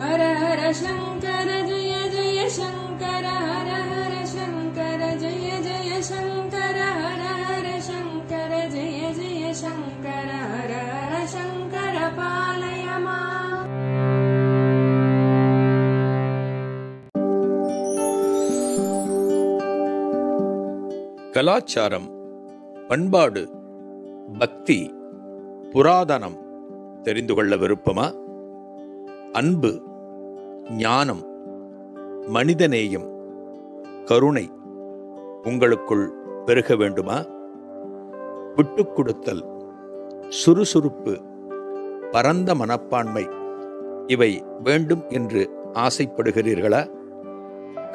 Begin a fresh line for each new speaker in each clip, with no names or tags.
हर ஹர जय ஜெய ஜெய சங்கர ஹர ஹர சங்கர ஜெய ஜெய சங்கர ஹர ஹர சங்கர ஜெய ஜெய சங்கர ஹர கலாச்சாரம் பண்பாடு பக்தி புராதனம் தெரிந்து கொள்ள விருப்பமா அன்பு ஞானம் மனிதநேயம் கருணை உங்களுக்குள் பெருக வேண்டுமா விட்டுக் கொடுத்தல் சுறுசுறுப்பு பரந்த மனப்பான்மை இவை வேண்டும் என்று ஆசைப்படுகிறீர்களா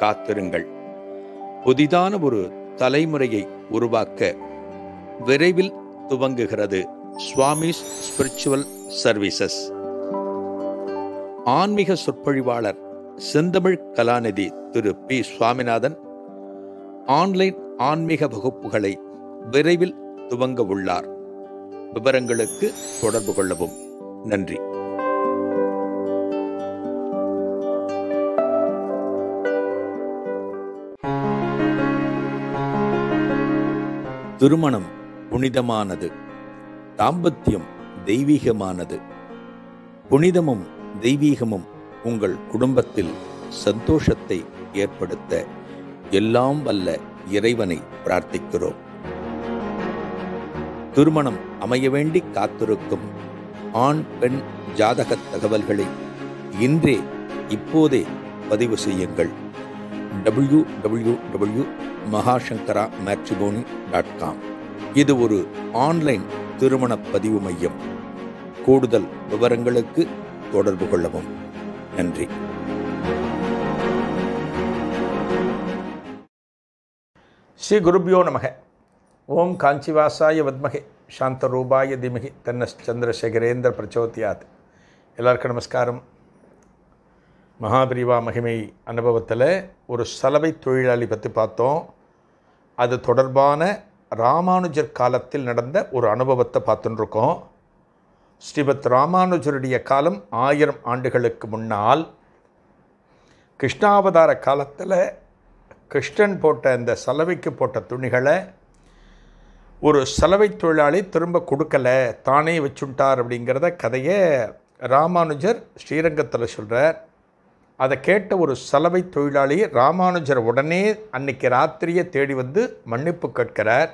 காத்திருங்கள் புதிதான ஒரு தலைமுறையை உருவாக்க விரைவில் துவங்குகிறது சுவாமிஸ் ஸ்பிரிச்சுவல் சர்வீசஸ் ஆன்மீக சொற்பொழிவாளர் செந்தமிழ் கலாநிதி திரு பி சுவாமிநாதன் ஆன்லைன் ஆன்மீக வகுப்புகளை விரைவில் துவங்க உள்ளார் விவரங்களுக்கு தொடர்பு கொள்ளவும் நன்றி திருமணம் புனிதமானது தாம்பத்தியம் தெய்வீகமானது புனிதமும் தெய்வீகமும் உங்கள் குடும்பத்தில் சந்தோஷத்தை ஏற்படுத்த எல்லாம் வல்ல இறைவனை பிரார்த்திக்கிறோம் திருமணம் அமைய வேண்டி காத்திருக்கும் ஆண் பெண் ஜாதக தகவல்களை இன்றே இப்போதே பதிவு செய்யுங்கள் W W W Mahasankara matrimony dot com இது ஒரு ஆன்லைன் திருமண பதிவு மையம் கூடுதல் விவரங்களுக்கு தொடர்பு கொள்ளவும் நன்றி ஸ்ரீ குருபியோ நமக ஓம் காஞ்சிவாசாய வத்மகே ரூபாய திமகி தன்ன சந்திரசேகரேந்திர பிரச்சோத்தியாத் எல்லாருக்கும் நமஸ்காரம் மகாபிரிவா மகிமை அனுபவத்தில் ஒரு சலவை தொழிலாளி பற்றி பார்த்தோம் அது தொடர்பான ராமானுஜர் காலத்தில் நடந்த ஒரு அனுபவத்தை பார்த்துட்டுருக்கோம் ஸ்ரீபத் ராமானுஜருடைய காலம் ஆயிரம் ஆண்டுகளுக்கு முன்னால் கிருஷ்ணாவதார காலத்தில் கிருஷ்ணன் போட்ட இந்த சலவைக்கு போட்ட துணிகளை ஒரு சலவை தொழிலாளி திரும்ப கொடுக்கலை தானே வச்சுட்டார் அப்படிங்கிறத கதையை ராமானுஜர் ஸ்ரீரங்கத்தில் சொல்கிறார் அதை கேட்ட ஒரு சலவை தொழிலாளி ராமானுஜர் உடனே அன்னைக்கு ராத்திரியை தேடி வந்து மன்னிப்பு கேட்கிறார்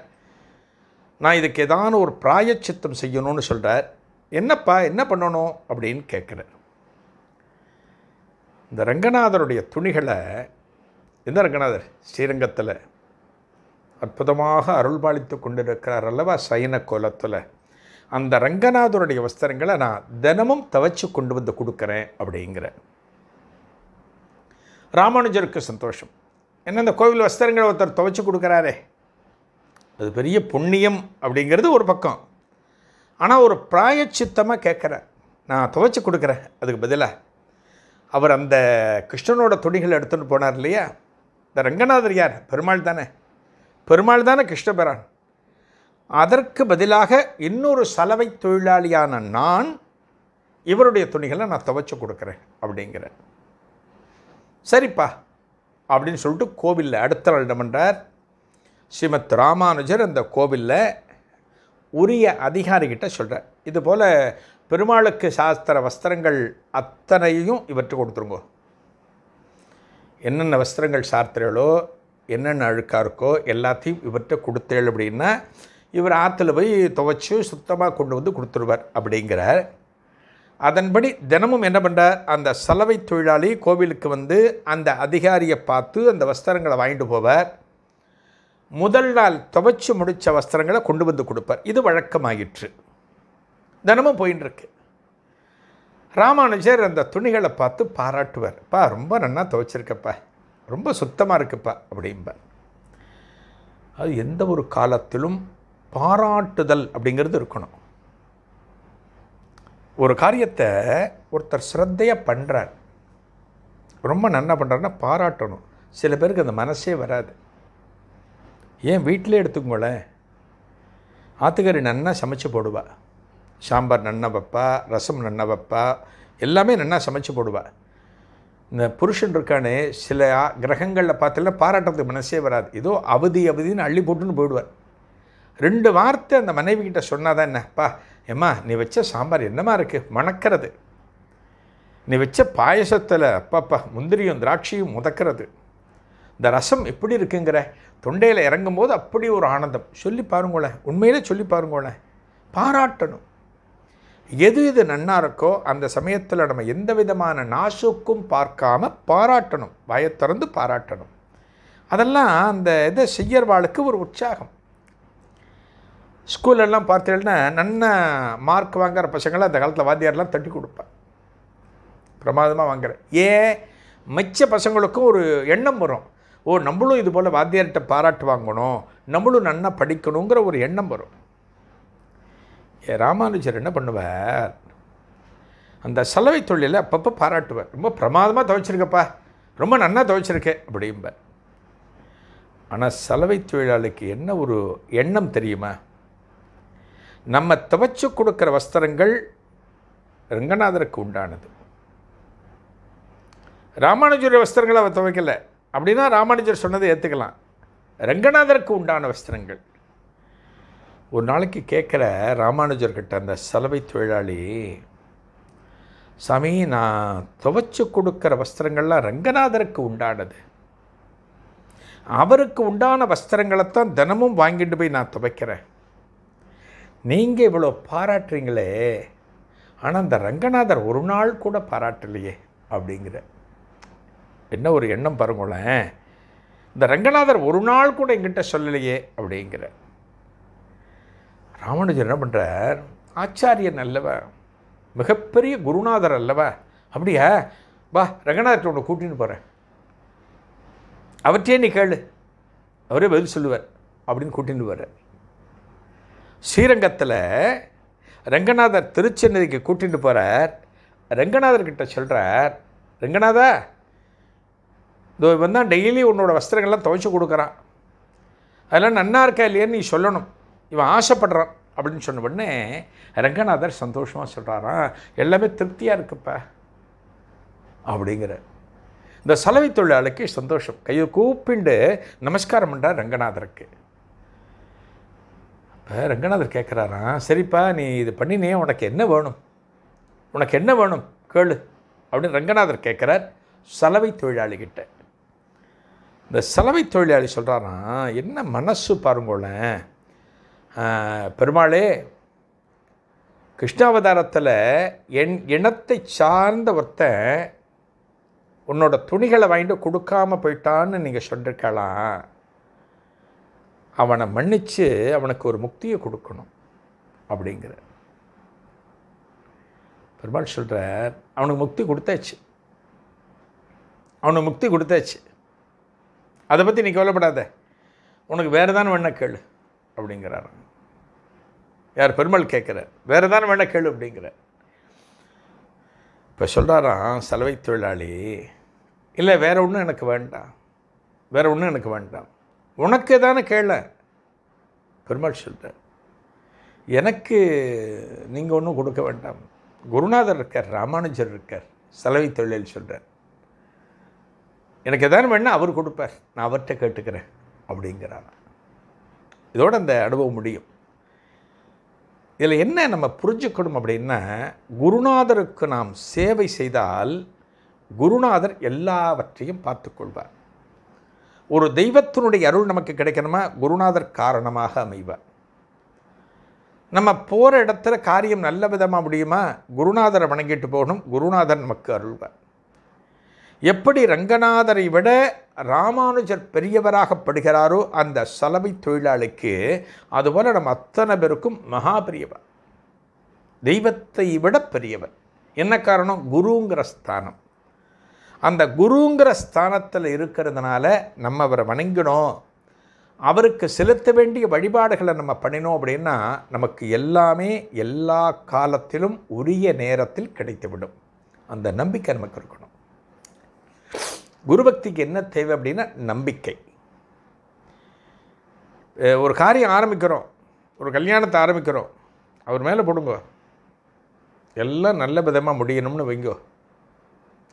நான் இதுக்கு ஏதான ஒரு பிராயச்சித்தம் செய்யணும்னு சொல்கிறார் என்னப்பா என்ன பண்ணணும் அப்படின்னு கேட்குறார் இந்த ரங்கநாதருடைய துணிகளை எந்த ரங்கநாதர் ஸ்ரீரங்கத்தில் அற்புதமாக அருள்பாலித்து கொண்டிருக்கிறார் அல்லவா சயன கோலத்தில் அந்த ரங்கநாதருடைய வஸ்திரங்களை நான் தினமும் தவச்சு கொண்டு வந்து கொடுக்குறேன் அப்படிங்கிற ராமானுஜருக்கு சந்தோஷம் என்ன இந்த கோவில் வஸ்திரங்களை ஒருத்தர் துவைச்சு கொடுக்குறாரே அது பெரிய புண்ணியம் அப்படிங்கிறது ஒரு பக்கம் ஆனால் ஒரு பிராயச்சித்தமாக கேட்குற நான் துவைச்சி கொடுக்குறேன் அதுக்கு பதிலாக அவர் அந்த கிருஷ்ணனோட துணிகள் எடுத்துகிட்டு போனார் இல்லையா இந்த ரங்கநாதர் யார் பெருமாள் தானே பெருமாள் தானே கிருஷ்ணபிரான் அதற்கு பதிலாக இன்னொரு சலவை தொழிலாளியான நான் இவருடைய துணிகளை நான் துவைச்சி கொடுக்குறேன் அப்படிங்கிறேன் சரிப்பா அப்படின்னு சொல்லிட்டு கோவிலில் அடுத்த நாள் என்ன பண்ணுறார் ஸ்ரீமத் ராமானுஜர் அந்த கோவிலில் உரிய அதிகாரிகிட்ட சொல்கிறார் இதுபோல் பெருமாளுக்கு சாஸ்திர வஸ்திரங்கள் அத்தனையும் இவற்று கொடுத்துருங்க என்னென்ன வஸ்திரங்கள் சாஸ்திரங்களோ என்னென்ன அழுக்காக இருக்கோ எல்லாத்தையும் இவர்கிட்ட கொடுத்தேள் அப்படின்னா இவர் ஆற்றுல போய் துவைச்சி சுத்தமாக கொண்டு வந்து கொடுத்துருவார் அப்படிங்கிறார் அதன்படி தினமும் என்ன பண்ணுறார் அந்த சலவை தொழிலாளி கோவிலுக்கு வந்து அந்த அதிகாரியை பார்த்து அந்த வஸ்திரங்களை வாங்கிட்டு போவார் முதல் நாள் துவைச்சி முடித்த வஸ்திரங்களை கொண்டு வந்து கொடுப்பார் இது வழக்கமாயிற்று தினமும் போயின்னு ராமானுஜர் அந்த துணிகளை பார்த்து பாராட்டுவார் பா ரொம்ப நன்னா துவைச்சிருக்கப்பா ரொம்ப சுத்தமாக இருக்குப்பா அப்படிம்பார் அது எந்த ஒரு காலத்திலும் பாராட்டுதல் அப்படிங்கிறது இருக்கணும் ஒரு காரியத்தை ஒருத்தர் ஸ்ரத்தையாக பண்ணுறார் ரொம்ப நல்லா பண்ணுறாருன்னா பாராட்டணும் சில பேருக்கு அந்த மனசே வராது ஏன் வீட்டிலே எடுத்துக்கோங்களேன் ஆத்துக்கறி நன்னா சமைச்சு போடுவா சாம்பார் நன்னா வைப்பா ரசம் நன்னா வைப்பா எல்லாமே நன்னா சமைச்சு போடுவா இந்த புருஷன் இருக்கானே சில கிரகங்களில் பார்த்தெல்லாம் பாராட்டுறதுக்கு மனசே வராது ஏதோ அவதி அவதின்னு அள்ளி போட்டுன்னு போயிடுவார் ரெண்டு வார்த்தை அந்த மனைவி கிட்ட சொன்னாதான் என்னப்பா ஏம்மா நீ வச்ச சாம்பார் என்னமா இருக்குது மணக்கிறது நீ வச்ச பாயசத்தில் அப்பாப்பா முந்திரியும் திராட்சையும் முதக்கிறது இந்த ரசம் எப்படி இருக்குங்கிற தொண்டையில் இறங்கும் போது அப்படி ஒரு ஆனந்தம் சொல்லி பாருங்களேன் உண்மையிலே சொல்லி பாருங்களேன் பாராட்டணும் எது எது நன்னா இருக்கோ அந்த சமயத்தில் நம்ம எந்த விதமான நாசுக்கும் பார்க்காம பாராட்டணும் வயத்திறந்து பாராட்டணும் அதெல்லாம் அந்த இதை செய்யறவாளுக்கு ஒரு உற்சாகம் ஸ்கூலெல்லாம் பார்த்தீங்கன்னா நன்ன மார்க் வாங்குற பசங்களை அந்த காலத்தில் வாத்தியாரெலாம் தட்டி கொடுப்பேன் பிரமாதமாக வாங்குறேன் ஏன் மிச்ச பசங்களுக்கும் ஒரு எண்ணம் வரும் ஓ நம்மளும் இது போல் வாத்தியார்கிட்ட பாராட்டு வாங்கணும் நம்மளும் நன்னா படிக்கணுங்கிற ஒரு எண்ணம் வரும் ராமானுஜர் என்ன பண்ணுவார் அந்த சலவை தொழிலை அப்பப்போ பாராட்டுவார் ரொம்ப பிரமாதமாக துவைச்சிருக்கப்பா ரொம்ப நன்னா துவைச்சிருக்கேன் அப்படிம்பார் ஆனால் சலவை தொழிலாளிக்கு என்ன ஒரு எண்ணம் தெரியுமா நம்ம துவைச்சு கொடுக்குற வஸ்திரங்கள் ரங்கநாதருக்கு உண்டானது ராமானுஜருடைய வஸ்திரங்களை அவர் துவைக்கலை அப்படின்னா ராமானுஜர் சொன்னதை ஏற்றுக்கலாம் ரங்கநாதருக்கு உண்டான வஸ்திரங்கள் ஒரு நாளைக்கு கேட்குற ராமானுஜர்கிட்ட அந்த சலவை தொழிலாளி சாமி நான் துவைச்சு கொடுக்குற வஸ்திரங்கள்லாம் ரங்கநாதருக்கு உண்டானது அவருக்கு உண்டான வஸ்திரங்களைத்தான் தினமும் வாங்கிட்டு போய் நான் துவைக்கிறேன் நீங்கள் இவ்வளோ பாராட்டுறீங்களே ஆனால் அந்த ரங்கநாதர் ஒரு நாள் கூட பாராட்டலையே அப்படிங்கிற என்ன ஒரு எண்ணம் பாருங்களேன் இந்த ரங்கநாதர் ஒரு நாள் கூட எங்கிட்ட சொல்லலையே அப்படிங்கிற ராமானுஜர் என்ன பண்ணுறார் ஆச்சாரியன் அல்லவா மிகப்பெரிய குருநாதர் அல்லவா அப்படியா வா ரங்கநாதர் உன்னை கூட்டின்னு போகிறேன் அவற்றே நீ கேளு அவரே பதில் சொல்லுவார் அப்படின்னு கூட்டின்னு போகிறார் ஸ்ரீரங்கத்தில் ரங்கநாதர் திருச்சென்னதிக்கு கூட்டின்னு போகிறார் ரங்கநாதர்கிட்ட சொல்கிறார் ரங்கநாதா இதோ இவன் தான் டெய்லி உன்னோட வஸ்திரங்கள்லாம் துவைச்சி கொடுக்குறான் அதெல்லாம் நன்னா இருக்கா இல்லையேன்னு நீ சொல்லணும் இவன் ஆசைப்படுறான் அப்படின்னு சொன்ன உடனே ரங்கநாதர் சந்தோஷமாக சொல்கிறாராம் எல்லாமே திருப்தியாக இருக்குப்பா அப்படிங்கிற இந்த சலவை தொழிலாளிக்கு சந்தோஷம் கையை கூப்பிண்டு நமஸ்காரம் பண்ணுற ரங்கநாதருக்கு இப்போ ரங்கநாதர் கேட்குறாராம் சரிப்பா நீ இது பண்ணினே உனக்கு என்ன வேணும் உனக்கு என்ன வேணும் கேளு அப்படின்னு ரங்கநாதர் கேட்குறார் சலவை தொழிலாளிகிட்ட இந்த சலவை தொழிலாளி சொல்கிறாராம் என்ன மனசு பாருங்களேன் பெருமாளே கிருஷ்ணாவதாரத்தில் என் இனத்தை சார்ந்த ஒருத்தன் உன்னோட துணிகளை வாங்கிட்டு கொடுக்காமல் போயிட்டான்னு நீங்கள் சொல்லிருக்கலாம் அவனை மன்னித்து அவனுக்கு ஒரு முக்தியை கொடுக்கணும் அப்படிங்கிற பெருமாள் சொல்கிறார் அவனுக்கு முக்தி கொடுத்தாச்சு அவனுக்கு முக்தி கொடுத்தாச்சு அதை பற்றி நீ கவலைப்படாத உனக்கு வேறு தான் வேணா கேளு அப்படிங்கிறார் யார் பெருமாள் கேட்குறார் வேறு தான் வேணா கேளு அப்படிங்கிறார் இப்போ சொல்கிறாராம் சலவை தொழிலாளி இல்லை வேறு ஒன்றும் எனக்கு வேண்டாம் வேறு ஒன்றும் எனக்கு வேண்டாம் உனக்கு தானே கேள பெருமாள் சொல்கிறார் எனக்கு நீங்கள் ஒன்றும் கொடுக்க வேண்டாம் குருநாதர் இருக்கார் ராமானுஜர் இருக்கார் சலவை தொழில் சொல்கிறார் எனக்கு எதாவது வேணால் அவர் கொடுப்பார் நான் அவர்கிட்ட கேட்டுக்கிறேன் அப்படிங்கிறாங்க இதோட அந்த அனுபவம் முடியும் இதில் என்ன நம்ம புரிஞ்சுக்கணும் அப்படின்னா குருநாதருக்கு நாம் சேவை செய்தால் குருநாதர் எல்லாவற்றையும் பார்த்துக்கொள்வார் ஒரு தெய்வத்தினுடைய அருள் நமக்கு கிடைக்கணுமா குருநாதர் காரணமாக அமைவார் நம்ம போகிற இடத்துல காரியம் நல்ல விதமாக முடியுமா குருநாதரை வணங்கிட்டு போகணும் குருநாதர் நமக்கு அருள்வார் எப்படி ரங்கநாதரை விட ராமானுஜர் பெரியவராகப்படுகிறாரோ அந்த சலவை தொழிலாளிக்கு அதுபோல் நம்ம அத்தனை பேருக்கும் மகா பெரியவர் தெய்வத்தை விட பெரியவர் என்ன காரணம் குருங்கிற ஸ்தானம் அந்த குருங்கிற ஸ்தானத்தில் இருக்கிறதுனால நம்ம அவரை வணங்கினோம் அவருக்கு செலுத்த வேண்டிய வழிபாடுகளை நம்ம பண்ணினோம் அப்படின்னா நமக்கு எல்லாமே எல்லா காலத்திலும் உரிய நேரத்தில் கிடைத்துவிடும் அந்த நம்பிக்கை நமக்கு இருக்கணும் குருபக்திக்கு என்ன தேவை அப்படின்னா நம்பிக்கை ஒரு காரியம் ஆரம்பிக்கிறோம் ஒரு கல்யாணத்தை ஆரம்பிக்கிறோம் அவர் மேலே போடுங்க எல்லாம் நல்ல விதமாக முடியணும்னு வைங்கோ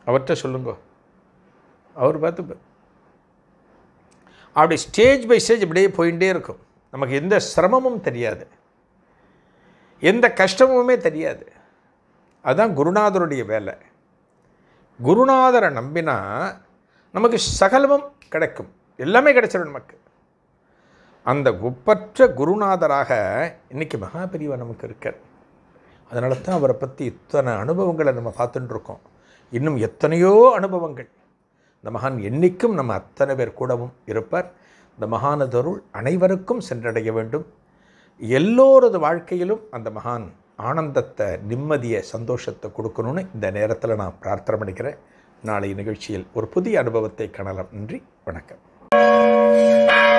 அவர்கிட்ட சொல்லுங்க அவர் பார்த்து அப்படி ஸ்டேஜ் பை ஸ்டேஜ் இப்படியே போயிட்டே இருக்கும் நமக்கு எந்த சிரமமும் தெரியாது எந்த கஷ்டமுமே தெரியாது அதுதான் குருநாதருடைய வேலை குருநாதரை நம்பினா நமக்கு சகலமும் கிடைக்கும் எல்லாமே கிடைச்சிடும் நமக்கு அந்த ஒப்பற்ற குருநாதராக இன்றைக்கி மகாபிரிவா நமக்கு இருக்கார் அதனால தான் அவரை பற்றி இத்தனை அனுபவங்களை நம்ம பார்த்துட்டுருக்கோம் இன்னும் எத்தனையோ அனுபவங்கள் இந்த மகான் என்றைக்கும் நம்ம அத்தனை பேர் கூடவும் இருப்பார் இந்த மகானதருள் அனைவருக்கும் சென்றடைய வேண்டும் எல்லோரது வாழ்க்கையிலும் அந்த மகான் ஆனந்தத்தை நிம்மதியை சந்தோஷத்தை கொடுக்கணும்னு இந்த நேரத்தில் நான் பிரார்த்தனை பண்ணிக்கிறேன் நாளைய நிகழ்ச்சியில் ஒரு புதிய அனுபவத்தை காணலாம் நன்றி வணக்கம்